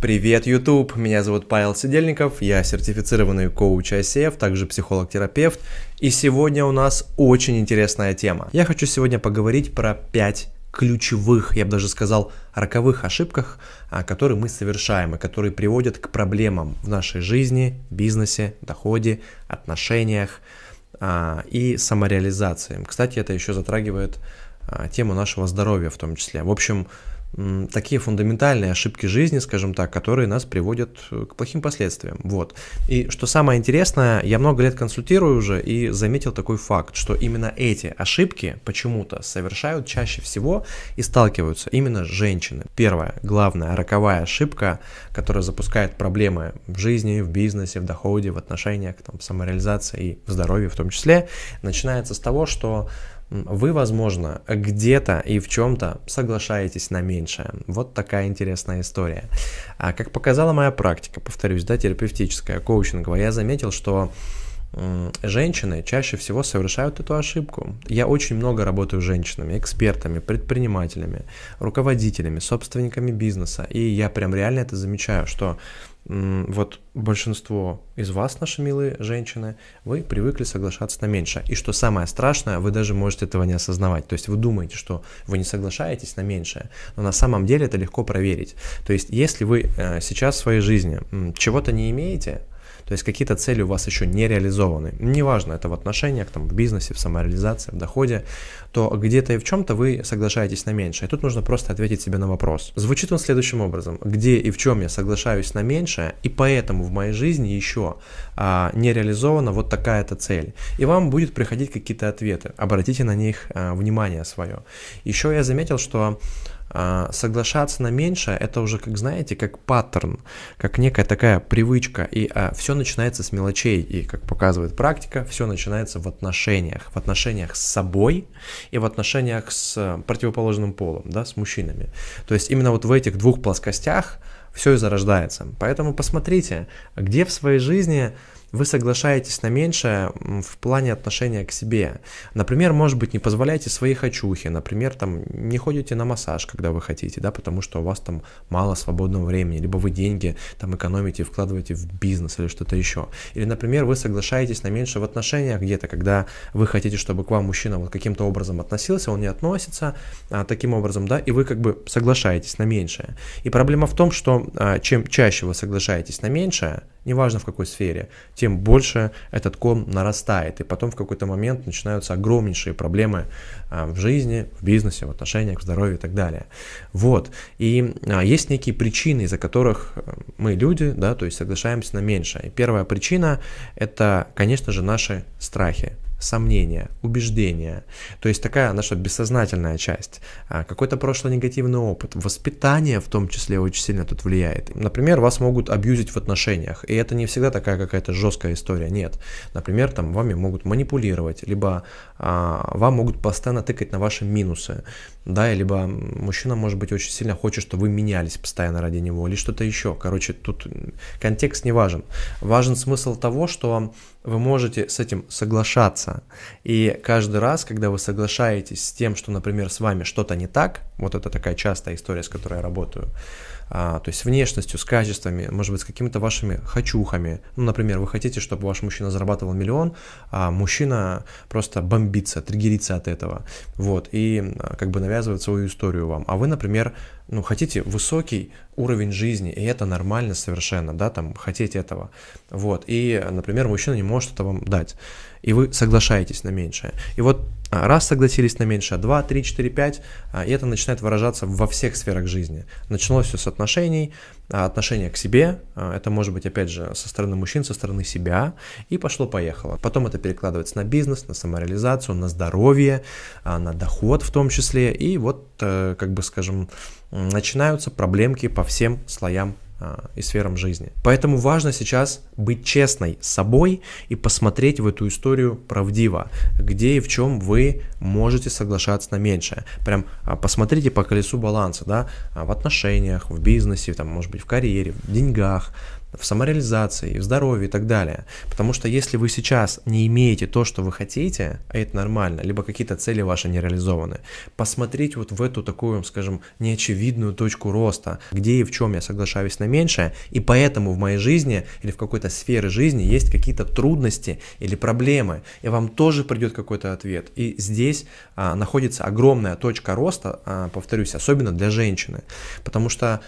Привет, YouTube! Меня зовут Павел Сидельников, я сертифицированный коуч ICF, также психолог-терапевт, и сегодня у нас очень интересная тема. Я хочу сегодня поговорить про 5 ключевых, я бы даже сказал, роковых ошибках, а, которые мы совершаем и которые приводят к проблемам в нашей жизни, бизнесе, доходе, отношениях а, и самореализации. Кстати, это еще затрагивает а, тему нашего здоровья в том числе. В общем, такие фундаментальные ошибки жизни, скажем так, которые нас приводят э, к плохим последствиям. Вот. И что самое интересное, я много лет консультирую уже и заметил такой факт, что именно эти ошибки почему-то совершают чаще всего и сталкиваются именно женщины. Первая, главная, роковая ошибка, которая запускает проблемы в жизни, в бизнесе, в доходе, в отношениях, там, в самореализации и в здоровье в том числе, начинается с того, что вы, возможно, где-то и в чем-то соглашаетесь на меньшее. Вот такая интересная история. А как показала моя практика, повторюсь, да, терапевтическая, коучинговая, я заметил, что женщины чаще всего совершают эту ошибку. Я очень много работаю с женщинами, экспертами, предпринимателями, руководителями, собственниками бизнеса, и я прям реально это замечаю, что вот большинство из вас, наши милые женщины, вы привыкли соглашаться на меньше. И что самое страшное, вы даже можете этого не осознавать. То есть вы думаете, что вы не соглашаетесь на меньшее, но на самом деле это легко проверить. То есть если вы э, сейчас в своей жизни чего-то не имеете, то есть какие-то цели у вас еще не реализованы. Неважно, это в отношениях, там, в бизнесе, в самореализации, в доходе, то где-то и в чем-то вы соглашаетесь на меньшее. И тут нужно просто ответить себе на вопрос. Звучит он следующим образом. Где и в чем я соглашаюсь на меньшее, и поэтому в моей жизни еще а, не реализована вот такая-то цель. И вам будет приходить какие-то ответы. Обратите на них а, внимание свое. Еще я заметил, что а, соглашаться на меньшее, это уже, как знаете, как паттерн, как некая такая привычка, и а, все начинается с мелочей, и, как показывает практика, все начинается в отношениях, в отношениях с собой и в отношениях с э, противоположным полом, да, с мужчинами. То есть именно вот в этих двух плоскостях все и зарождается. Поэтому посмотрите, где в своей жизни вы соглашаетесь на меньшее в плане отношения к себе. Например, может быть, не позволяете свои хочухи, например, там не ходите на массаж, когда вы хотите, да, потому что у вас там мало свободного времени, либо вы деньги там экономите, вкладываете в бизнес или что-то еще. Или, например, вы соглашаетесь на меньшее в отношениях где-то, когда вы хотите, чтобы к вам мужчина вот каким-то образом относился, он не относится а, таким образом, да, и вы как бы соглашаетесь на меньшее. И проблема в том, что а, чем чаще вы соглашаетесь на меньшее, неважно в какой сфере, тем больше этот ком нарастает. И потом в какой-то момент начинаются огромнейшие проблемы а, в жизни, в бизнесе, в отношениях, в здоровье и так далее. Вот. И а, есть некие причины, из-за которых э, мы люди, да, то есть соглашаемся на меньшее. И первая причина – это, конечно же, наши страхи сомнения, убеждения, то есть такая наша бессознательная часть, а, какой-то прошлый негативный опыт, воспитание в том числе очень сильно тут влияет. Например, вас могут абьюзить в отношениях, и это не всегда такая какая-то жесткая история, нет. Например, там вами могут манипулировать, либо а, вам могут постоянно тыкать на ваши минусы, да, либо мужчина, может быть, очень сильно хочет, чтобы вы менялись постоянно ради него, или что-то еще. Короче, тут контекст не важен. Важен смысл того, что вы можете с этим соглашаться. И каждый раз, когда вы соглашаетесь с тем, что, например, с вами что-то не так, вот это такая частая история, с которой я работаю, а, то есть внешностью, с качествами, может быть, с какими-то вашими хочухами. Ну, например, вы хотите, чтобы ваш мужчина зарабатывал миллион, а мужчина просто бомбится, триггерится от этого, вот, и а, как бы навязывает свою историю вам. А вы, например, ну, хотите высокий уровень жизни, и это нормально совершенно, да, там, хотеть этого, вот, и, например, мужчина не может это вам дать и вы соглашаетесь на меньшее. И вот а, раз согласились на меньшее, два, три, четыре, пять, а, и это начинает выражаться во всех сферах жизни. Началось все с отношений, а, отношения к себе, это может быть, опять же, со стороны мужчин, со стороны себя, и пошло-поехало. Потом это перекладывается на бизнес, на самореализацию, на здоровье, на доход в том числе, и вот, э, как бы, скажем, начинаются проблемки по всем слоям а, и сферам жизни. Поэтому важно сейчас быть честной с собой и посмотреть в эту историю правдиво, где и в чем вы можете соглашаться на меньшее. Прям а, посмотрите по колесу баланса, да, а, в отношениях, в бизнесе, там, может быть, в карьере, в деньгах, в самореализации, в здоровье и так далее. Потому что если вы сейчас не имеете то, что вы хотите, а это нормально, либо какие-то цели ваши не реализованы, посмотреть вот в эту такую, скажем, неочевидную точку роста, где и в чем я соглашаюсь на меньшее, и поэтому в моей жизни или в какой-то сфере жизни есть какие-то трудности или проблемы, и вам тоже придет какой-то ответ. И здесь а, находится огромная точка роста, а, повторюсь, особенно для женщины, потому что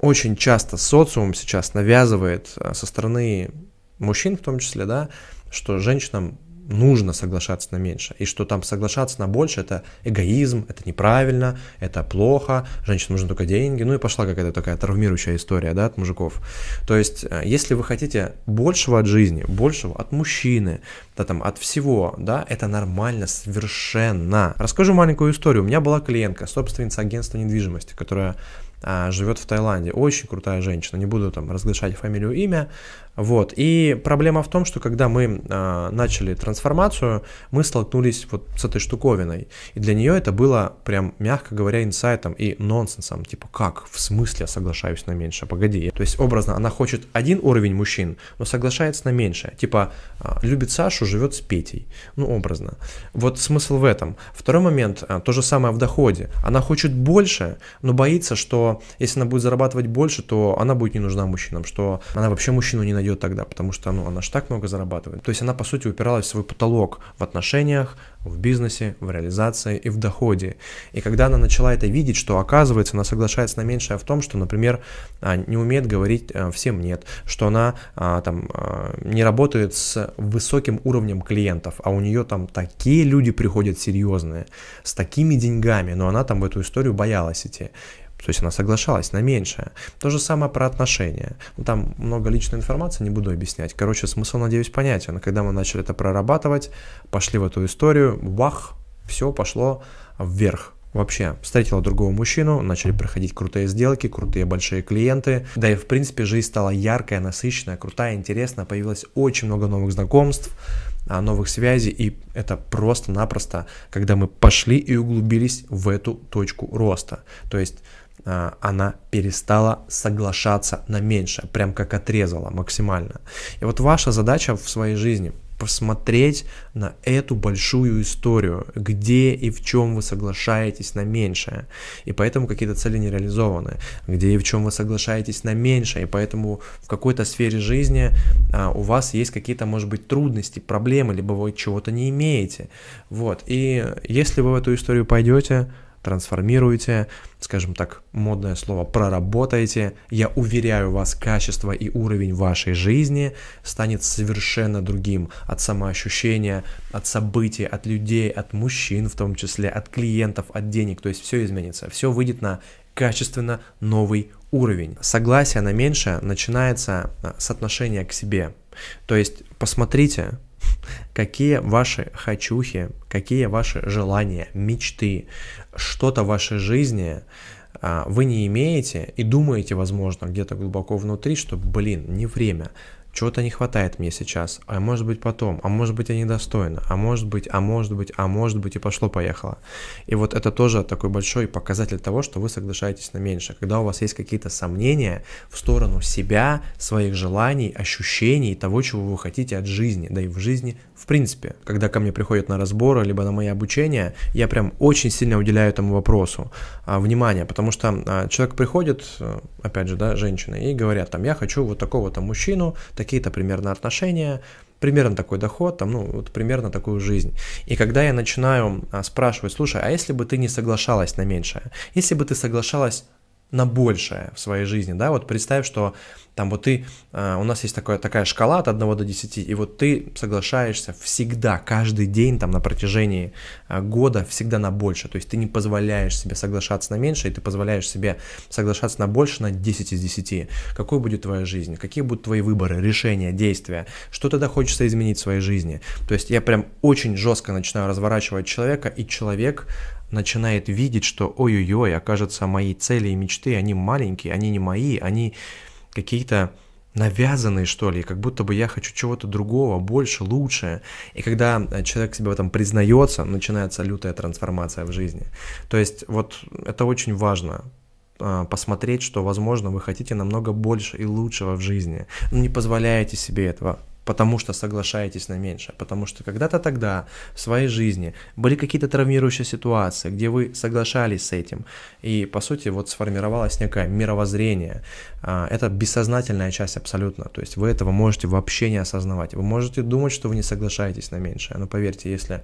очень часто социум сейчас навязывает э, со стороны мужчин в том числе, да, что женщинам нужно соглашаться на меньше, и что там соглашаться на больше – это эгоизм, это неправильно, это плохо, женщинам нужны только деньги, ну и пошла какая-то такая травмирующая история, да, от мужиков. То есть, э, если вы хотите большего от жизни, большего от мужчины, да, там, от всего, да, это нормально совершенно. Расскажу маленькую историю. У меня была клиентка, собственница агентства недвижимости, которая а, живет в Таиланде. Очень крутая женщина, не буду там разглашать фамилию, имя. Вот. И проблема в том, что когда мы а, начали трансформацию, мы столкнулись вот с этой штуковиной. И для нее это было прям, мягко говоря, инсайтом и нонсенсом. Типа, как? В смысле соглашаюсь на меньше? Погоди. То есть, образно, она хочет один уровень мужчин, но соглашается на меньше. Типа, а, любит Сашу, живет с Петей. Ну, образно. Вот смысл в этом. Второй момент, а, то же самое в доходе. Она хочет больше, но боится, что если она будет зарабатывать больше, то она будет не нужна мужчинам, что она вообще мужчину не найдет тогда, потому что ну, она же так много зарабатывает. То есть она, по сути, упиралась в свой потолок в отношениях, в бизнесе, в реализации и в доходе. И когда она начала это видеть, что оказывается, она соглашается на меньшее в том, что, например, а, не умеет говорить а, всем нет, что она а, там не работает с высоким уровнем клиентов, а у нее там такие люди приходят серьезные, с такими деньгами, но она там в эту историю боялась идти. То есть она соглашалась на меньшее. То же самое про отношения. Ну, там много личной информации, не буду объяснять. Короче, смысл, надеюсь, понятен. Когда мы начали это прорабатывать, пошли в эту историю, вах, все пошло вверх. Вообще, встретила другого мужчину, начали проходить крутые сделки, крутые большие клиенты. Да и в принципе жизнь стала яркая, насыщенная, крутая, интересная. Появилось очень много новых знакомств, а, новых связей. И это просто-напросто, когда мы пошли и углубились в эту точку роста. То есть а, она перестала соглашаться на меньшее, прям как отрезала максимально. И вот ваша задача в своей жизни посмотреть на эту большую историю, где и в чем вы соглашаетесь на меньшее, и поэтому какие-то цели не реализованы, где и в чем вы соглашаетесь на меньшее, и поэтому в какой-то сфере жизни а, у вас есть какие-то, может быть, трудности, проблемы, либо вы чего-то не имеете, вот, и если вы в эту историю пойдете, трансформируете, скажем так, модное слово проработаете, я уверяю вас, качество и уровень вашей жизни станет совершенно другим от самоощущения, от событий, от людей, от мужчин в том числе, от клиентов, от денег, то есть все изменится, все выйдет на качественно новый уровень. Согласие на меньшее начинается а, с отношения к себе. То есть посмотрите, какие ваши хочухи, какие ваши желания, мечты, что-то в вашей жизни а, вы не имеете и думаете, возможно, где-то глубоко внутри, что, блин, не время, чего-то не хватает мне сейчас, а может быть потом, а может быть я недостойна, а может быть, а может быть, а может быть и пошло-поехало. И вот это тоже такой большой показатель того, что вы соглашаетесь на меньше. Когда у вас есть какие-то сомнения в сторону себя, своих желаний, ощущений, того, чего вы хотите от жизни, да и в жизни в принципе, когда ко мне приходят на разборы, либо на мои обучения, я прям очень сильно уделяю этому вопросу а, внимание, потому что а, человек приходит, э, опять же, да, женщины, и говорят, там, я хочу вот такого-то мужчину, такие-то примерно отношения, примерно такой доход, там, ну, вот примерно такую жизнь. И когда я начинаю а, спрашивать, слушай, а если бы ты не соглашалась на меньшее, если бы ты соглашалась на большее в своей жизни, да, вот представь, что там вот ты, э, у нас есть такое, такая шкала от 1 до 10, и вот ты соглашаешься всегда, каждый день там на протяжении э, года всегда на больше, то есть ты не позволяешь себе соглашаться на меньше, и ты позволяешь себе соглашаться на больше на 10 из 10. Какой будет твоя жизнь, какие будут твои выборы, решения, действия, что тогда хочется изменить в своей жизни. То есть я прям очень жестко начинаю разворачивать человека, и человек начинает видеть, что ой-ой-ой, окажется, мои цели и мечты, они маленькие, они не мои, они какие-то навязанные, что ли, как будто бы я хочу чего-то другого, больше, лучше. И когда э, человек себе в этом признается, начинается лютая трансформация в жизни. То есть вот это очень важно, э, посмотреть, что, возможно, вы хотите намного больше и лучшего в жизни, но ну, не позволяете себе этого потому что соглашаетесь на меньше, потому что когда-то тогда в своей жизни были какие-то травмирующие ситуации, где вы соглашались с этим, и по сути вот сформировалось некое мировоззрение, а, это бессознательная часть абсолютно, то есть вы этого можете вообще не осознавать, вы можете думать, что вы не соглашаетесь на меньшее, но поверьте, если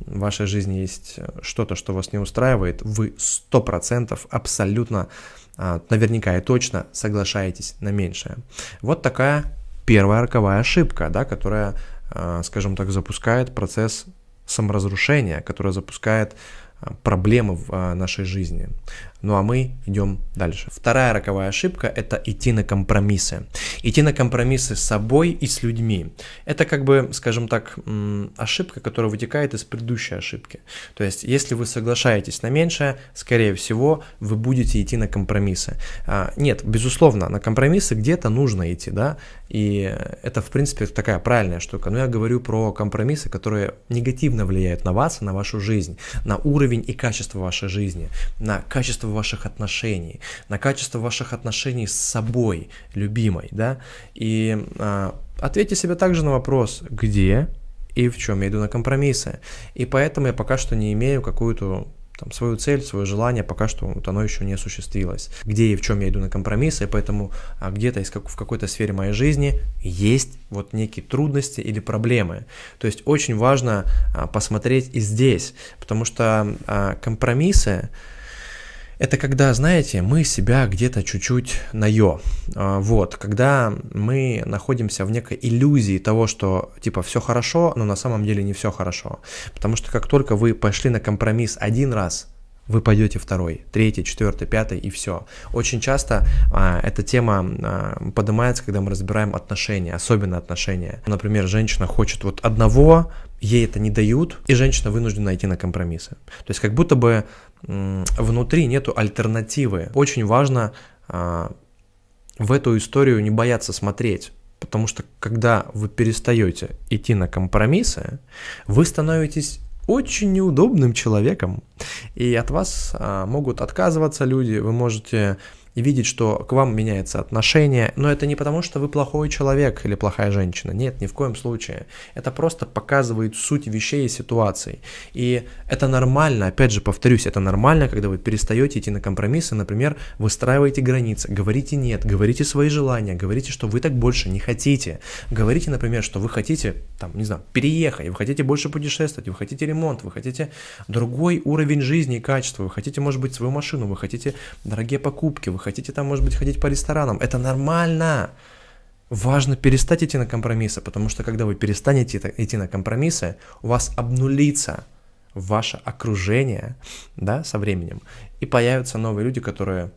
в вашей жизни есть что-то, что вас не устраивает, вы 100% абсолютно а, наверняка и точно соглашаетесь на меньшее. Вот такая первая роковая ошибка, да, которая, э, скажем так, запускает процесс саморазрушения, которая запускает э, проблемы в э, нашей жизни. Ну а мы идем дальше. Вторая роковая ошибка – это идти на компромиссы. Идти на компромиссы с собой и с людьми. Это как бы, скажем так, ошибка, которая вытекает из предыдущей ошибки. То есть, если вы соглашаетесь на меньшее, скорее всего, вы будете идти на компромиссы. А, нет, безусловно, на компромиссы где-то нужно идти, да, и это, в принципе, такая правильная штука. Но я говорю про компромиссы, которые негативно влияют на вас, на вашу жизнь, на уровень и качество вашей жизни, на качество качество ваших отношений, на качество ваших отношений с собой, любимой, да, и э, ответьте себе также на вопрос, где и в чем я иду на компромиссы. И поэтому я пока что не имею какую-то там, свою цель, свое желание, пока что вот оно еще не осуществилось. Где и в чем я иду на компромиссы, поэтому а где-то из как, в какой-то сфере моей жизни есть вот некие трудности или проблемы. То есть очень важно а, посмотреть и здесь, потому что а, компромиссы это когда, знаете, мы себя где-то чуть-чуть наё. А, вот, когда мы находимся в некой иллюзии того, что типа все хорошо, но на самом деле не все хорошо. Потому что как только вы пошли на компромисс один раз, вы пойдете второй, третий, четвертый, пятый и все. Очень часто а, эта тема а, поднимается, когда мы разбираем отношения, особенно отношения. Например, женщина хочет вот одного, ей это не дают, и женщина вынуждена идти на компромиссы. То есть как будто бы внутри нету альтернативы. Очень важно а, в эту историю не бояться смотреть. Потому что когда вы перестаете идти на компромиссы, вы становитесь очень неудобным человеком. И от вас а, могут отказываться люди, вы можете и видеть, что к вам меняется отношение. Но это не потому, что вы плохой человек или плохая женщина. Нет, ни в коем случае. Это просто показывает суть вещей и ситуаций. И это нормально, опять же повторюсь, это нормально, когда вы перестаете идти на компромиссы, например, выстраиваете границы, говорите нет, говорите свои желания, говорите, что вы так больше не хотите. Говорите, например, что вы хотите, там, не знаю, переехать, вы хотите больше путешествовать, вы хотите ремонт, вы хотите другой уровень жизни и качества, вы хотите, может быть, свою машину, вы хотите дорогие покупки, вы хотите хотите там, может быть, ходить по ресторанам. Это нормально. Важно перестать идти на компромиссы, потому что когда вы перестанете идти на компромиссы, у вас обнулится ваше окружение, да, со временем, и появятся новые люди, которые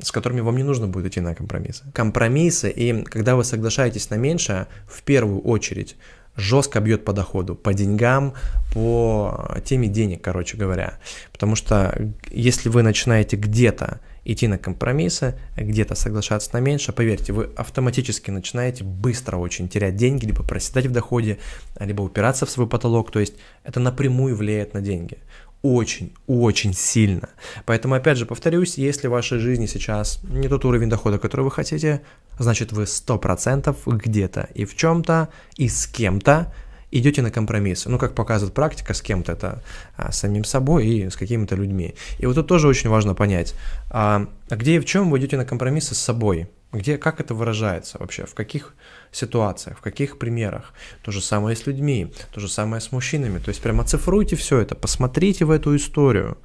с которыми вам не нужно будет идти на компромиссы. Компромиссы, и когда вы соглашаетесь на меньшее, в первую очередь жестко бьет по доходу, по деньгам, по теме денег, короче говоря. Потому что если вы начинаете где-то идти на компромиссы, где-то соглашаться на меньше, поверьте, вы автоматически начинаете быстро очень терять деньги, либо проседать в доходе, либо упираться в свой потолок, то есть это напрямую влияет на деньги очень-очень сильно. Поэтому, опять же, повторюсь, если в вашей жизни сейчас не тот уровень дохода, который вы хотите, значит вы 100% где-то и в чем-то, и с кем-то идете на компромисс. Ну, как показывает практика, с кем-то это а, с самим собой и с какими-то людьми. И вот тут тоже очень важно понять, а, где и в чем вы идете на компромиссы с собой, где, как это выражается вообще, в каких ситуациях, в каких примерах. То же самое с людьми, то же самое с мужчинами. То есть прямо оцифруйте все это, посмотрите в эту историю,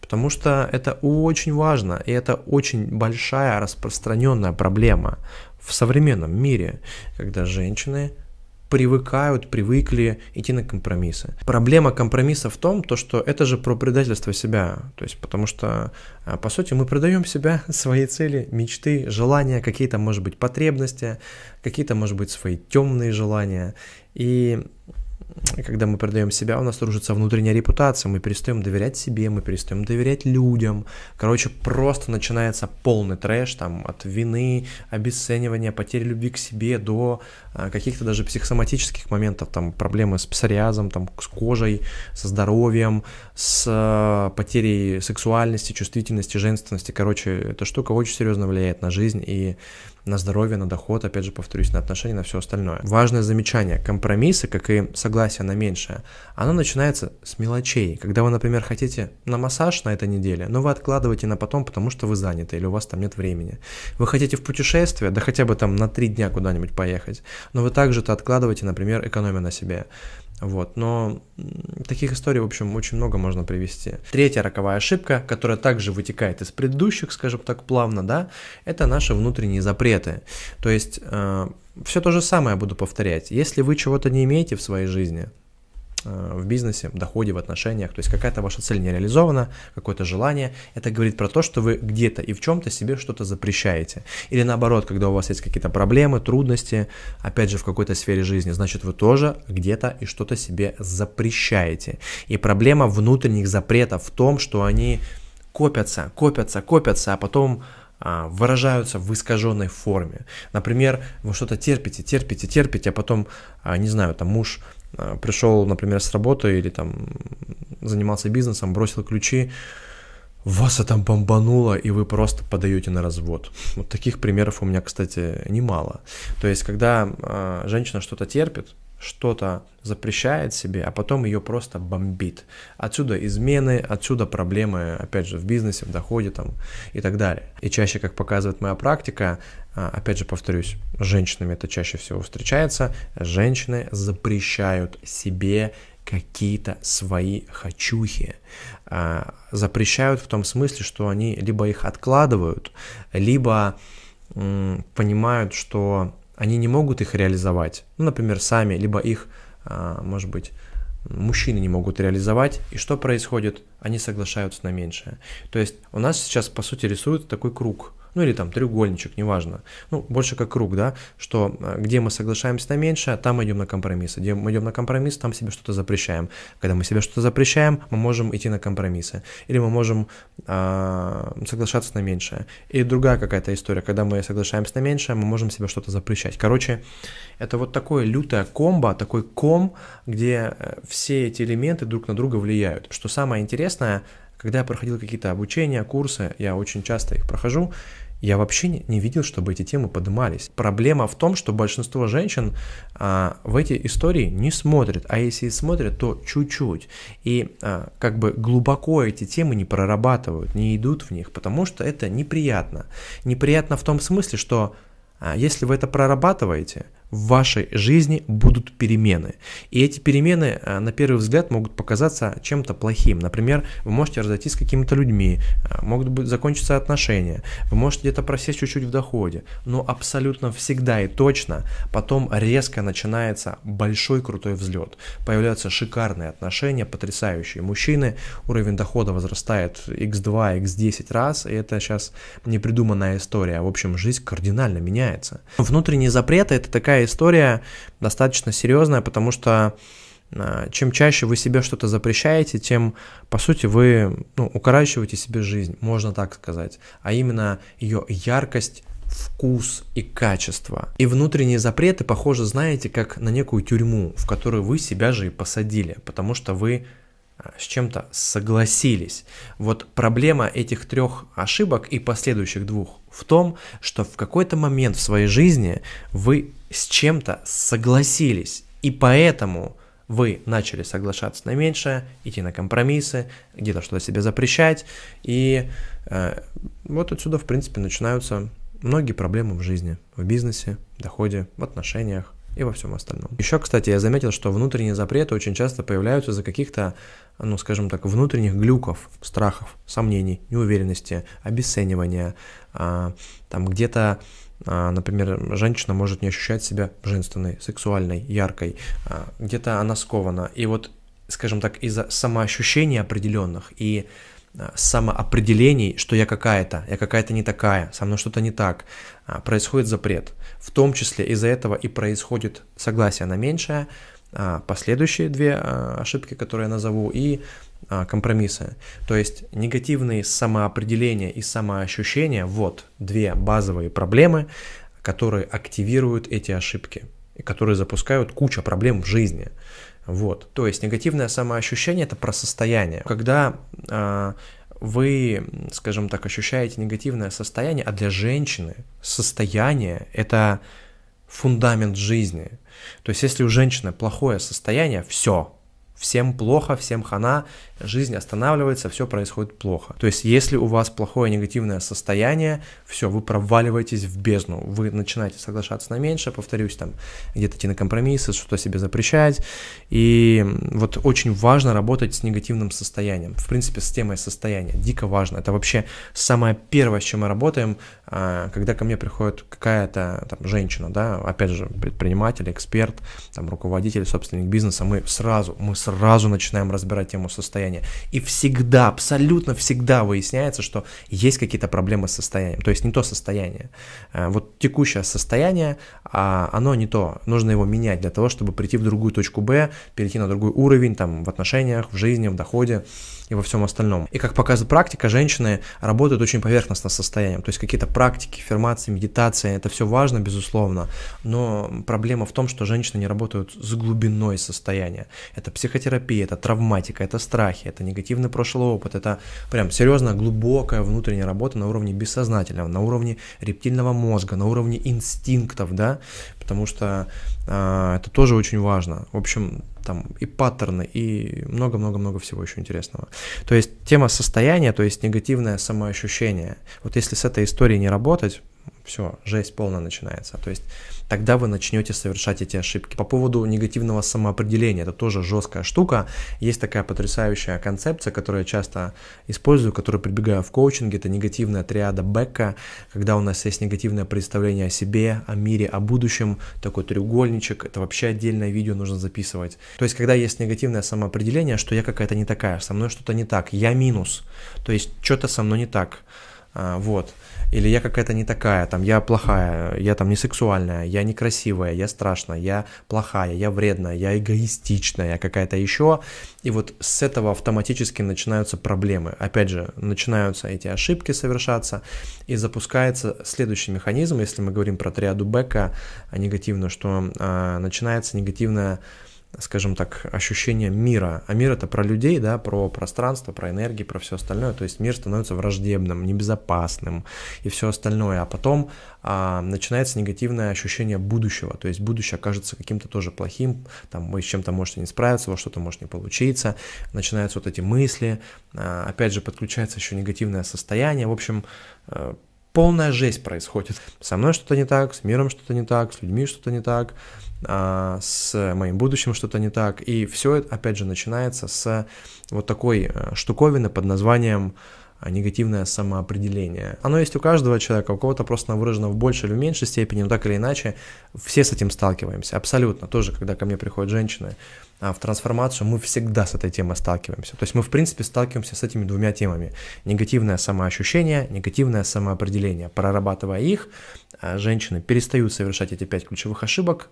потому что это очень важно, и это очень большая распространенная проблема в современном мире, когда женщины привыкают, привыкли идти на компромиссы. Проблема компромисса в том, то, что это же про предательство себя. То есть, потому что, а, по сути, мы продаем себя, свои цели, мечты, желания, какие-то, может быть, потребности, какие-то, может быть, свои темные желания. И когда мы продаем себя, у нас рушится внутренняя репутация, мы перестаем доверять себе, мы перестаем доверять людям. Короче, просто начинается полный трэш там от вины, обесценивания, потери любви к себе до а, каких-то даже психосоматических моментов, там проблемы с псориазом, там с кожей, со здоровьем, с а, потерей сексуальности, чувствительности, женственности. Короче, эта штука очень серьезно влияет на жизнь и на здоровье, на доход, опять же, повторюсь, на отношения, на все остальное. Важное замечание. Компромиссы, как и согласие на меньшее, оно начинается с мелочей. Когда вы, например, хотите на массаж на этой неделе, но вы откладываете на потом, потому что вы заняты или у вас там нет времени. Вы хотите в путешествие, да хотя бы там на три дня куда-нибудь поехать, но вы также-то откладываете, например, экономия на себе. Вот, но таких историй, в общем, очень много можно привести. Третья роковая ошибка, которая также вытекает из предыдущих, скажем так, плавно, да, это наши внутренние запреты. То есть э, все то же самое буду повторять. Если вы чего-то не имеете в своей жизни, Э, в бизнесе, доходе, в отношениях. То есть какая-то ваша цель не реализована, какое-то желание. Это говорит про то, что вы где-то и в чем-то себе что-то запрещаете. Или наоборот, когда у вас есть какие-то проблемы, трудности, опять же, в какой-то сфере жизни, значит, вы тоже где-то и что-то себе запрещаете. И проблема внутренних запретов в том, что они копятся, копятся, копятся, а потом а, выражаются в искаженной форме. Например, вы что-то терпите, терпите, терпите, а потом, а, не знаю, там муж а, пришел, например, с работы или там занимался бизнесом, бросил ключи, вас это бомбануло, и вы просто подаете на развод. Вот таких примеров у меня, кстати, немало. То есть, когда э, женщина что-то терпит, что-то запрещает себе, а потом ее просто бомбит. Отсюда измены, отсюда проблемы, опять же, в бизнесе, в доходе там и так далее. И чаще, как показывает моя практика, а, опять же, повторюсь, женщинами это чаще всего встречается. Женщины запрещают себе какие-то свои хочухи. А, запрещают в том смысле, что они либо их откладывают, либо понимают, что они не могут их реализовать. Ну, например, сами, либо их, а, может быть, мужчины не могут реализовать, и что происходит? Они соглашаются на меньшее. То есть у нас сейчас, по сути, рисуют такой круг – ну или там треугольничек, неважно, ну больше как круг, да, что э, где мы соглашаемся на меньшее, там идем на компромиссы, где мы идем на компромисс, там себе что-то запрещаем, когда мы себе что-то запрещаем, мы можем идти на компромиссы, или мы можем э, соглашаться на меньшее, и другая какая-то история, когда мы соглашаемся на меньшее, мы можем себе что-то запрещать. Короче, это вот такое лютое комбо, такой ком, где э, все эти элементы друг на друга влияют. Что самое интересное, когда я проходил какие-то обучения, курсы, я очень часто их прохожу, я вообще не видел, чтобы эти темы поднимались. Проблема в том, что большинство женщин а, в эти истории не смотрят, а если и смотрят, то чуть-чуть. И а, как бы глубоко эти темы не прорабатывают, не идут в них, потому что это неприятно. Неприятно в том смысле, что а, если вы это прорабатываете – в вашей жизни будут перемены. И эти перемены э, на первый взгляд могут показаться чем-то плохим. Например, вы можете разойтись с какими-то людьми, э, могут быть закончиться отношения, вы можете где-то просесть чуть-чуть в доходе, но абсолютно всегда и точно потом резко начинается большой крутой взлет. Появляются шикарные отношения, потрясающие мужчины, уровень дохода возрастает x2, x10 раз, и это сейчас непридуманная история. В общем, жизнь кардинально меняется. Внутренние запреты – это такая такая история достаточно серьезная, потому что а, чем чаще вы себе что-то запрещаете, тем, по сути, вы ну, укорачиваете себе жизнь, можно так сказать, а именно ее яркость, вкус и качество. И внутренние запреты, похоже, знаете, как на некую тюрьму, в которую вы себя же и посадили, потому что вы а, с чем-то согласились. Вот проблема этих трех ошибок и последующих двух в том, что в какой-то момент в своей жизни вы с чем-то согласились, и поэтому вы начали соглашаться на меньшее, идти на компромиссы, где-то что-то себе запрещать, и э, вот отсюда, в принципе, начинаются многие проблемы в жизни, в бизнесе, в доходе, в отношениях и во всем остальном. Еще, кстати, я заметил, что внутренние запреты очень часто появляются из-за каких-то, ну, скажем так, внутренних глюков, страхов, сомнений, неуверенности, обесценивания, а, там где-то а, например, женщина может не ощущать себя женственной, сексуальной, яркой, а, где-то она скована. И вот, скажем так, из-за самоощущений определенных и а, самоопределений, что я какая-то, я какая-то не такая, со мной что-то не так, происходит запрет. В том числе из-за этого и происходит согласие на меньшее, последующие две ошибки, которые я назову, и а, компромиссы. То есть негативные самоопределения и самоощущения – вот две базовые проблемы, которые активируют эти ошибки и которые запускают кучу проблем в жизни. Вот. То есть негативное самоощущение – это про состояние. Когда э, вы, скажем так, ощущаете негативное состояние, а для женщины состояние – это фундамент жизни. То есть если у женщины плохое состояние, все, всем плохо, всем хана, жизнь останавливается, все происходит плохо. То есть, если у вас плохое негативное состояние, все, вы проваливаетесь в бездну, вы начинаете соглашаться на меньше, повторюсь, там где-то идти на компромиссы, что-то себе запрещать. И вот очень важно работать с негативным состоянием. В принципе, с темой состояния дико важно. Это вообще самое первое, с чем мы работаем, а, когда ко мне приходит какая-то там женщина, да, опять же, предприниматель, эксперт, там руководитель, собственник бизнеса, мы сразу, мы сразу начинаем разбирать тему состояния состояние. И всегда, абсолютно всегда выясняется, что есть какие-то проблемы с состоянием. То есть не то состояние. Э, вот текущее состояние, а, оно не то. Нужно его менять для того, чтобы прийти в другую точку Б, перейти на другой уровень там, в отношениях, в жизни, в доходе и во всем остальном. И как показывает практика, женщины работают очень поверхностно с состоянием. То есть какие-то практики, фермации, медитации, это все важно, безусловно. Но проблема в том, что женщины не работают с глубиной состояния. Это психотерапия, это травматика, это страхи, страхи, это негативный прошлый опыт, это прям серьезно глубокая внутренняя работа на уровне бессознательного, на уровне рептильного мозга, на уровне инстинктов, да, потому что э, это тоже очень важно. В общем, там и паттерны, и много-много-много всего еще интересного. То есть тема состояния, то есть негативное самоощущение. Вот если с этой историей не работать, все, жесть полная начинается. То есть тогда вы начнете совершать эти ошибки. По поводу негативного самоопределения, это тоже жесткая штука. Есть такая потрясающая концепция, которую я часто использую, которую прибегаю в коучинге, это негативная триада Бека, когда у нас есть негативное представление о себе, о мире, о будущем, такой треугольничек, это вообще отдельное видео нужно записывать. То есть когда есть негативное самоопределение, что я какая-то не такая, со мной что-то не так, я минус, то есть что-то со мной не так, а, вот, или я какая-то не такая, там, я плохая, я там не сексуальная, я некрасивая, я страшная, я плохая, я вредная, я эгоистичная, я какая-то еще, и вот с этого автоматически начинаются проблемы, опять же, начинаются эти ошибки совершаться, и запускается следующий механизм, если мы говорим про триаду Бека а, негативную, что э, начинается негативная скажем так, ощущение мира. А мир это про людей, да, про пространство, про энергии, про все остальное. То есть мир становится враждебным, небезопасным и все остальное. А потом а, начинается негативное ощущение будущего. То есть будущее кажется каким-то тоже плохим, там вы с чем-то можете не справиться, во что-то может не получиться. Начинаются вот эти мысли. А, опять же, подключается еще негативное состояние. В общем, э, полная жесть происходит. Со мной что-то не так, с миром что-то не так, с людьми что-то не так а, с моим будущим что-то не так. И все это, опять же, начинается с э, вот такой э, штуковины под названием а, негативное самоопределение. Оно есть у каждого человека, у кого-то просто выражено в большей или в меньшей степени, но так или иначе все с этим сталкиваемся, абсолютно. Тоже, когда ко мне приходят женщины а, в трансформацию, мы всегда с этой темой сталкиваемся. То есть мы, в принципе, сталкиваемся с этими двумя темами. Негативное самоощущение, негативное самоопределение. Прорабатывая их, женщины перестают совершать эти пять ключевых ошибок,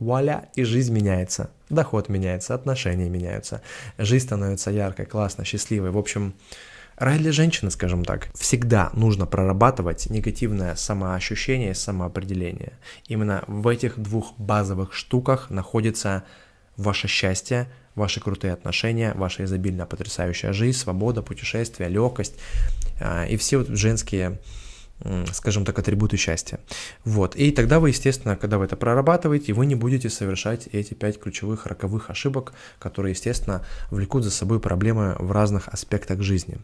вуаля, и жизнь меняется. Доход меняется, отношения меняются, жизнь становится яркой, классной, счастливой. В общем, рай для женщины, скажем так. Всегда нужно прорабатывать негативное самоощущение и самоопределение. Именно в этих двух базовых штуках находится ваше счастье, ваши крутые отношения, ваша изобильно потрясающая жизнь, свобода, путешествия, легкость э, а, и все вот женские скажем так, атрибуты счастья. Вот. И тогда вы, естественно, когда вы это прорабатываете, вы не будете совершать эти пять ключевых роковых ошибок, которые, естественно, влекут за собой проблемы в разных аспектах жизни.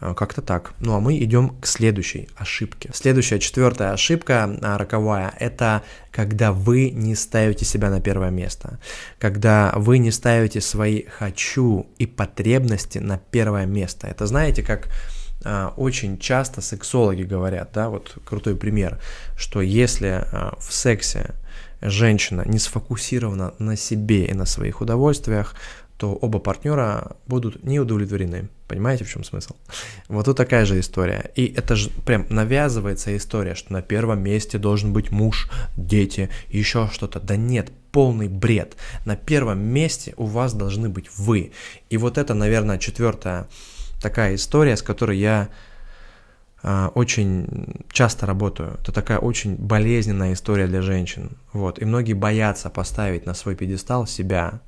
А, как-то так. Ну а мы идем к следующей ошибке. Следующая, четвертая ошибка, а, роковая, это когда вы не ставите себя на первое место. Когда вы не ставите свои «хочу» и потребности на первое место. Это знаете, как а, очень часто сексологи говорят, да, вот крутой пример, что если а, в сексе женщина не сфокусирована на себе и на своих удовольствиях, то оба партнера будут не удовлетворены. Понимаете, в чем смысл? Вот тут такая же история. И это же прям навязывается история, что на первом месте должен быть муж, дети, еще что-то. Да нет, полный бред. На первом месте у вас должны быть вы. И вот это, наверное, четвертая такая история, с которой я а, очень часто работаю. Это такая очень болезненная история для женщин. Вот. И многие боятся поставить на свой пьедестал себя,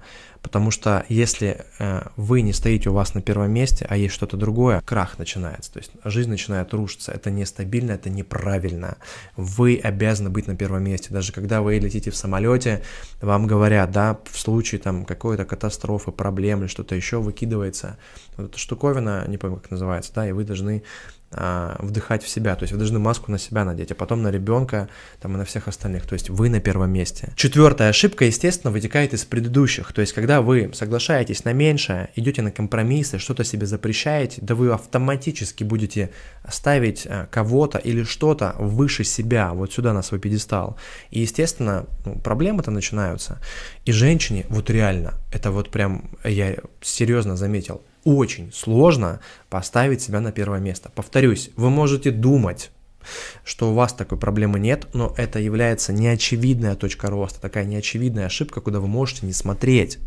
Потому что если э, вы не стоите у вас на первом месте, а есть что-то другое, крах начинается. То есть жизнь начинает рушиться. Это нестабильно, это неправильно. Вы обязаны быть на первом месте. Даже когда вы летите в самолете, вам говорят, да, в случае там какой-то катастрофы, проблем или что-то еще выкидывается вот эта штуковина, не помню, как называется, да, и вы должны а, вдыхать в себя. То есть вы должны маску на себя надеть, а потом на ребенка там, и на всех остальных. То есть вы на первом месте. Четвертая ошибка, естественно, вытекает из предыдущих. То есть когда вы соглашаетесь на меньшее, идете на компромиссы, что-то себе запрещаете, да вы автоматически будете ставить э, кого-то или что-то выше себя, вот сюда на свой пьедестал. И, естественно, ну, проблемы-то начинаются. И женщине, вот реально, это вот прям я серьезно заметил, очень сложно поставить себя на первое место. Повторюсь, вы можете думать, что у вас такой проблемы нет, но это является неочевидная точка роста, такая неочевидная ошибка, куда вы можете не смотреть,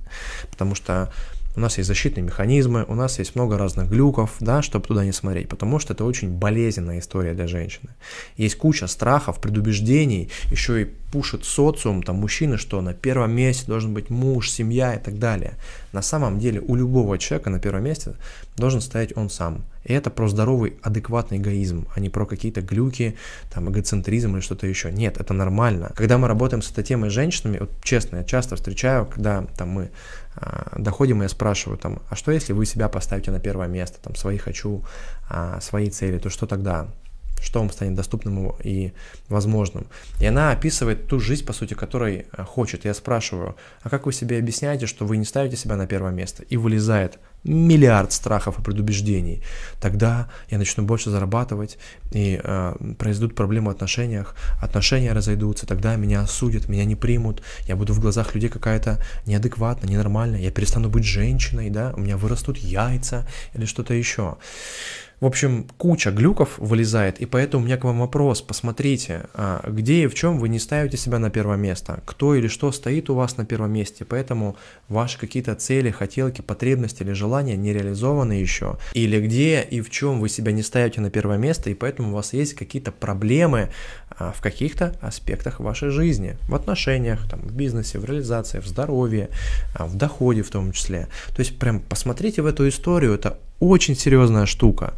потому что у нас есть защитные механизмы, у нас есть много разных глюков, да, чтобы туда не смотреть, потому что это очень болезненная история для женщины. Есть куча страхов, предубеждений, еще и пушит социум, там, мужчины, что на первом месте должен быть муж, семья и так далее. На самом деле у любого человека на первом месте должен стоять он сам. И это про здоровый, адекватный эгоизм, а не про какие-то глюки, там, эгоцентризм или что-то еще. Нет, это нормально. Когда мы работаем с этой темой с женщинами, вот честно, я часто встречаю, когда там мы а, доходим, и я спрашиваю, там, а что если вы себя поставите на первое место, там, свои хочу, а, свои цели, то что тогда? что вам станет доступным и возможным. И она описывает ту жизнь, по сути, которой э, хочет. Я спрашиваю, а как вы себе объясняете, что вы не ставите себя на первое место? И вылезает миллиард страхов и предубеждений. Тогда я начну больше зарабатывать, и э, произойдут проблемы в отношениях, отношения разойдутся, тогда меня осудят, меня не примут, я буду в глазах людей какая-то неадекватная, ненормальная, я перестану быть женщиной, да, у меня вырастут яйца или что-то еще. В общем, куча глюков вылезает, и поэтому у меня к вам вопрос. Посмотрите, а, где и в чем вы не ставите себя на первое место, кто или что стоит у вас на первом месте, поэтому ваши какие-то цели, хотелки, потребности или желания не реализованы еще, или где и в чем вы себя не ставите на первое место, и поэтому у вас есть какие-то проблемы а, в каких-то аспектах вашей жизни, в отношениях, там, в бизнесе, в реализации, в здоровье, а, в доходе в том числе. То есть прям посмотрите в эту историю, это очень серьезная штука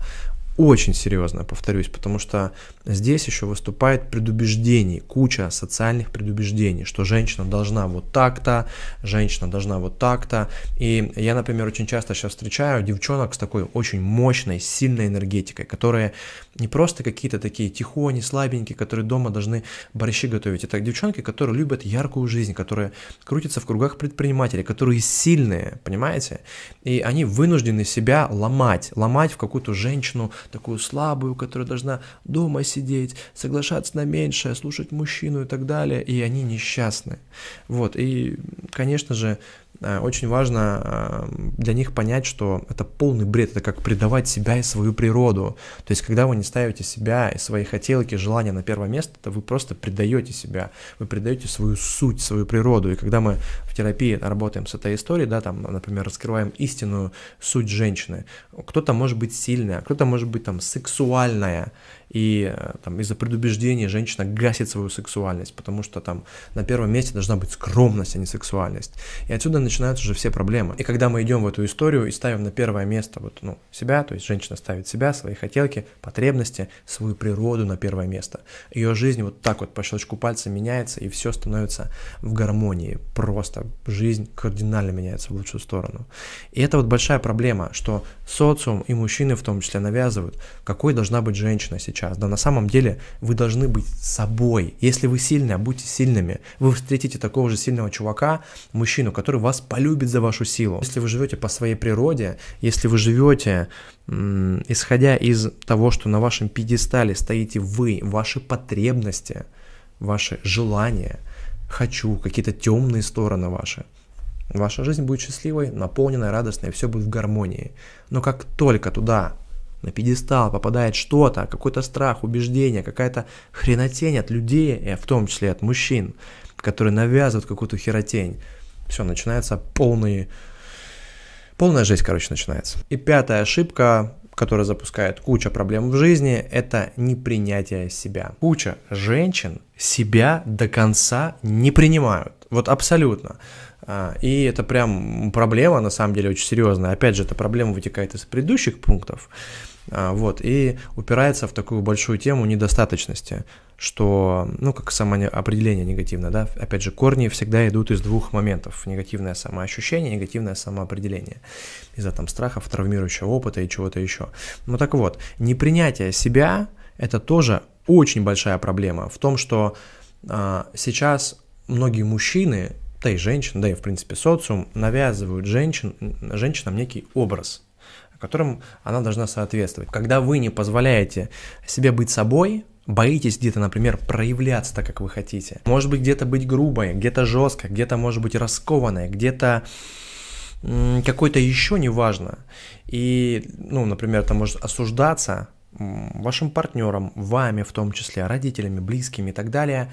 очень серьезно, повторюсь, потому что здесь еще выступает предубеждений, куча социальных предубеждений, что женщина должна вот так-то, женщина должна вот так-то. И я, например, очень часто сейчас встречаю девчонок с такой очень мощной, сильной энергетикой, которые не просто какие-то такие тихони, слабенькие, которые дома должны борщи готовить. Это девчонки, которые любят яркую жизнь, которые крутятся в кругах предпринимателей, которые сильные, понимаете? И они вынуждены себя ломать, ломать в какую-то женщину, такую слабую, которая должна дома сидеть, соглашаться на меньшее, слушать мужчину и так далее, и они несчастны. Вот, и, конечно же, Э, очень важно э, для них понять, что это полный бред, это как предавать себя и свою природу. То есть, когда вы не ставите себя и свои хотелки, желания на первое место, то вы просто предаете себя, вы предаете свою суть, свою природу. И когда мы в терапии работаем с этой историей, да, там, например, раскрываем истинную суть женщины, кто-то может быть сильная, кто-то может быть там сексуальная, и э, там из-за предубеждения женщина гасит свою сексуальность, потому что там на первом месте должна быть скромность, а не сексуальность. И отсюда начинаются уже все проблемы. И когда мы идем в эту историю и ставим на первое место вот, ну, себя, то есть женщина ставит себя, свои хотелки, потребности, свою природу на первое место, ее жизнь вот так вот по щелчку пальца меняется, и все становится в гармонии. Просто жизнь кардинально меняется в лучшую сторону. И это вот большая проблема, что социум и мужчины в том числе навязывают, какой должна быть женщина сейчас сейчас, да, на самом деле вы должны быть собой. Если вы сильные, будьте сильными. Вы встретите такого же сильного чувака, мужчину, который вас полюбит за вашу силу. Если вы живете по своей природе, если вы живете исходя из того, что на вашем пьедестале стоите вы, ваши потребности, ваши желания, хочу, какие-то темные стороны ваши, ваша жизнь будет счастливой, наполненной, радостной, все будет в гармонии. Но как только туда на пьедестал попадает что-то, какой-то страх, убеждение, какая-то хренотень от людей, в том числе от мужчин, которые навязывают какую-то херотень. Все, начинается полный... Полная жесть, короче, начинается. И пятая ошибка, которая запускает куча проблем в жизни, это непринятие себя. Куча женщин себя до конца не принимают. Вот абсолютно. А, и это прям проблема, на самом деле, очень серьезная. Опять же, эта проблема вытекает из предыдущих пунктов. А, вот, и упирается в такую большую тему недостаточности, что, ну, как само определение негативно, да, опять же, корни всегда идут из двух моментов, негативное самоощущение, негативное самоопределение, из-за там страхов, травмирующего опыта и чего-то еще. Ну, так вот, непринятие себя – это тоже очень большая проблема в том, что а, сейчас многие мужчины, да и женщины, да и, в принципе, социум навязывают женщин, женщинам некий образ – которым она должна соответствовать. Когда вы не позволяете себе быть собой, боитесь где-то, например, проявляться так, как вы хотите. Может быть, где-то быть грубой, где-то жестко, где-то, может быть, раскованной, где-то какой-то еще неважно. И, ну, например, это может осуждаться вашим партнером, вами в том числе, родителями, близкими и так далее,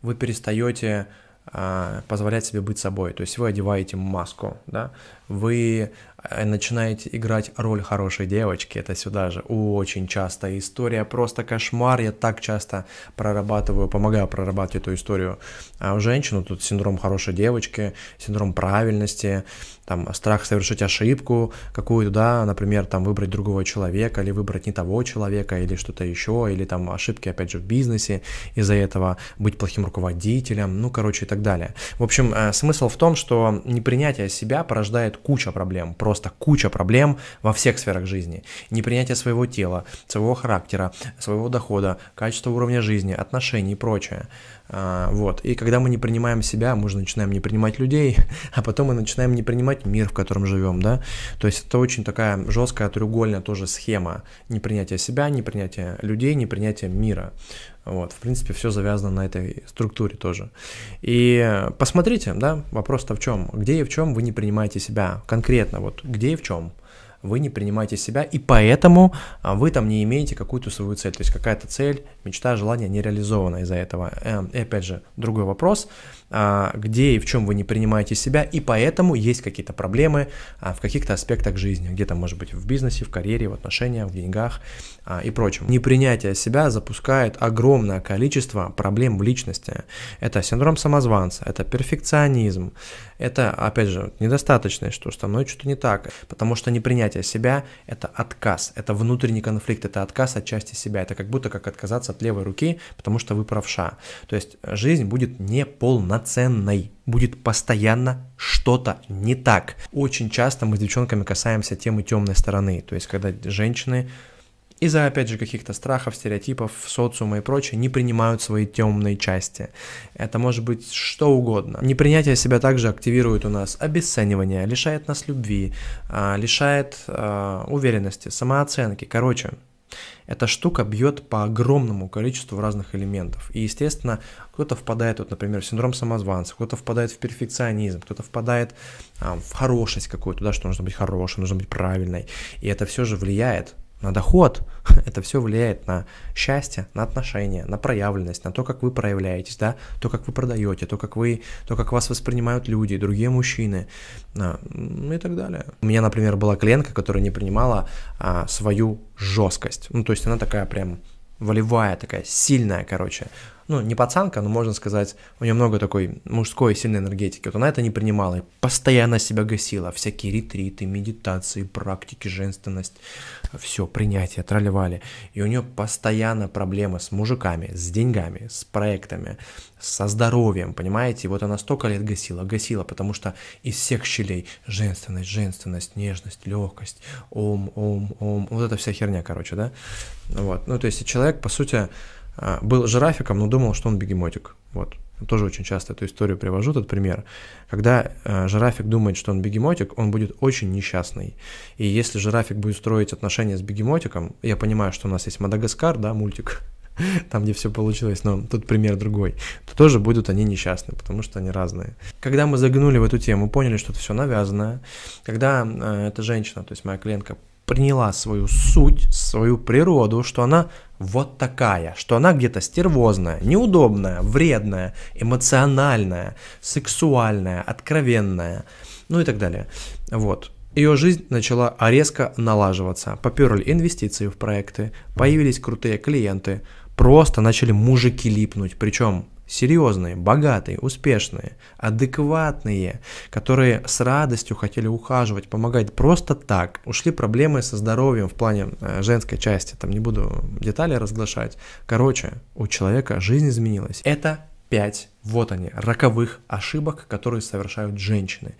вы перестаете а, позволять себе быть собой. То есть вы одеваете маску, да, вы Э, начинаете играть роль хорошей девочки, это сюда же очень часто история, просто кошмар, я так часто прорабатываю, помогаю прорабатывать эту историю а у женщин, тут синдром хорошей девочки, синдром правильности, там страх совершить ошибку какую-то, да, например, там выбрать другого человека или выбрать не того человека или что-то еще, или там ошибки, опять же, в бизнесе из-за этого, быть плохим руководителем, ну, короче, и так далее. В общем, э, смысл в том, что непринятие себя порождает куча проблем, просто просто куча проблем во всех сферах жизни. Непринятие своего тела, своего характера, своего дохода, качества уровня жизни, отношений и прочее. А, вот. И когда мы не принимаем себя, мы же начинаем не принимать людей, а потом мы начинаем не принимать мир, в котором живем, да. То есть это очень такая жесткая треугольная тоже схема непринятия себя, непринятия людей, непринятия мира. Вот, в принципе, все завязано на этой структуре тоже. И посмотрите, да, вопрос-то в чем? Где и в чем вы не принимаете себя? Конкретно вот где и в чем? вы не принимаете себя, и поэтому а, вы там не имеете какую-то свою цель. То есть какая-то цель, мечта, желание не реализована из-за этого. Эм, и опять же, другой вопрос, а, где и в чем вы не принимаете себя, и поэтому есть какие-то проблемы а, в каких-то аспектах жизни, где-то, может быть, в бизнесе, в карьере, в отношениях, в деньгах а, и прочем. Непринятие себя запускает огромное количество проблем в личности. Это синдром самозванца, это перфекционизм, это, опять же, недостаточное что со мной что-то не так, потому что непринятие себя – это отказ, это внутренний конфликт, это отказ от части себя, это как будто как отказаться от левой руки, потому что вы правша. То есть жизнь будет неполна полноценной. Будет постоянно что-то не так. Очень часто мы с девчонками касаемся темы темной стороны. То есть, когда женщины из-за, опять же, каких-то страхов, стереотипов, социума и прочее, не принимают свои темные части. Это может быть что угодно. Непринятие себя также активирует у нас обесценивание, лишает нас любви, а, лишает а, уверенности, самооценки. Короче, эта штука бьет по огромному количеству разных элементов. И, естественно, кто-то впадает, вот, например, в синдром самозванца, кто-то впадает в перфекционизм, кто-то впадает а, в хорошесть какую-то, да, что нужно быть хорошим, нужно быть правильной. И это все же влияет на доход. Это все влияет на счастье, на отношения, на проявленность, на то, как вы проявляетесь, да, то, как вы продаете, то, как вы, то, как вас воспринимают люди, другие мужчины да, и так далее. У меня, например, была клиентка, которая не принимала а, свою жесткость. Ну, то есть она такая прям волевая, такая сильная, короче ну, не пацанка, но можно сказать, у нее много такой мужской сильной энергетики. Вот она это не принимала и постоянно себя гасила. Всякие ретриты, медитации, практики, женственность, все, принятие, тролливали. И у нее постоянно проблемы с мужиками, с деньгами, с проектами, со здоровьем, понимаете? И вот она столько лет гасила, гасила, потому что из всех щелей женственность, женственность, нежность, легкость, ом, ом, ом, вот эта вся херня, короче, да? Вот, ну, то есть человек, по сути, а, был жирафиком, но думал, что он бегемотик. Вот. Тоже очень часто эту историю привожу, этот пример. Когда э, жирафик думает, что он бегемотик, он будет очень несчастный. И если жирафик будет строить отношения с бегемотиком, я понимаю, что у нас есть Мадагаскар, да, мультик, там, где все получилось, но тут пример другой, то тоже будут они несчастны, потому что они разные. Когда мы загнули в эту тему, поняли, что это все навязанное, когда э, эта женщина, то есть моя клиентка, приняла свою суть, свою природу, что она вот такая, что она где-то стервозная, неудобная, вредная, эмоциональная, сексуальная, откровенная, ну и так далее. Вот. Ее жизнь начала резко налаживаться. Поперли инвестиции в проекты, появились крутые клиенты, просто начали мужики липнуть, причем серьезные, богатые, успешные, адекватные, которые с радостью хотели ухаживать, помогать просто так. Ушли проблемы со здоровьем в плане э, женской части, там не буду детали разглашать. Короче, у человека жизнь изменилась. Это пять, вот они, роковых ошибок, которые совершают женщины,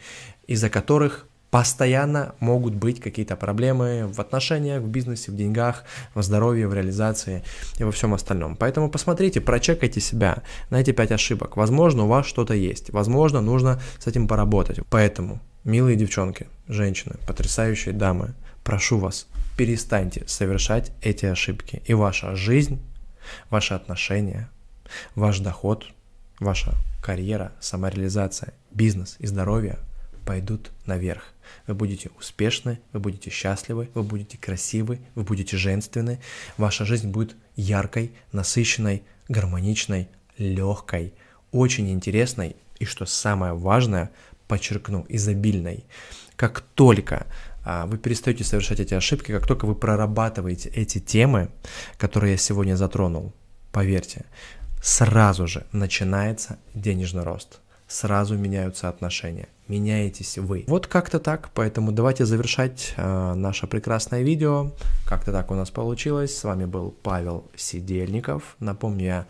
из-за которых постоянно могут быть какие-то проблемы в отношениях, в бизнесе, в деньгах, в здоровье, в реализации и во всем остальном. Поэтому посмотрите, прочекайте себя на эти 5 ошибок. Возможно, у вас что-то есть, возможно, нужно с этим поработать. Поэтому, милые девчонки, женщины, потрясающие дамы, прошу вас, перестаньте совершать эти ошибки, и ваша жизнь, ваши отношения, ваш доход, ваша карьера, самореализация, бизнес и здоровье пойдут наверх вы будете успешны, вы будете счастливы, вы будете красивы, вы будете женственны, ваша жизнь будет яркой, насыщенной, гармоничной, легкой, очень интересной и, что самое важное, подчеркну, изобильной. Как только а, вы перестаете совершать эти ошибки, как только вы прорабатываете эти темы, которые я сегодня затронул, поверьте, сразу же начинается денежный рост – сразу меняются отношения. Меняетесь вы. Вот как-то так, поэтому давайте завершать э, наше прекрасное видео. Как-то так у нас получилось. С вами был Павел Сидельников. Напомню, я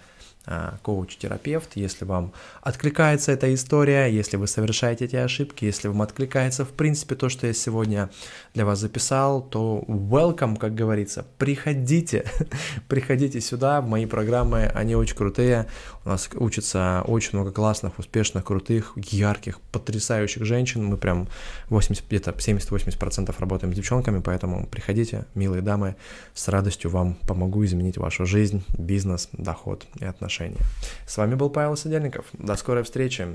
Э, коуч-терапевт, если вам откликается эта история, если вы совершаете эти ошибки, если вам откликается, в принципе, то, что я сегодня для вас записал, то welcome, как говорится, приходите, приходите сюда, в мои программы, они очень крутые, у нас учится очень много классных, успешных, крутых, ярких, потрясающих женщин, мы прям 80, где-то 70-80% работаем с девчонками, поэтому приходите, милые дамы, с радостью вам помогу изменить вашу жизнь, бизнес, доход и отношения отношения. С вами был Павел Сидельников. До скорой встречи.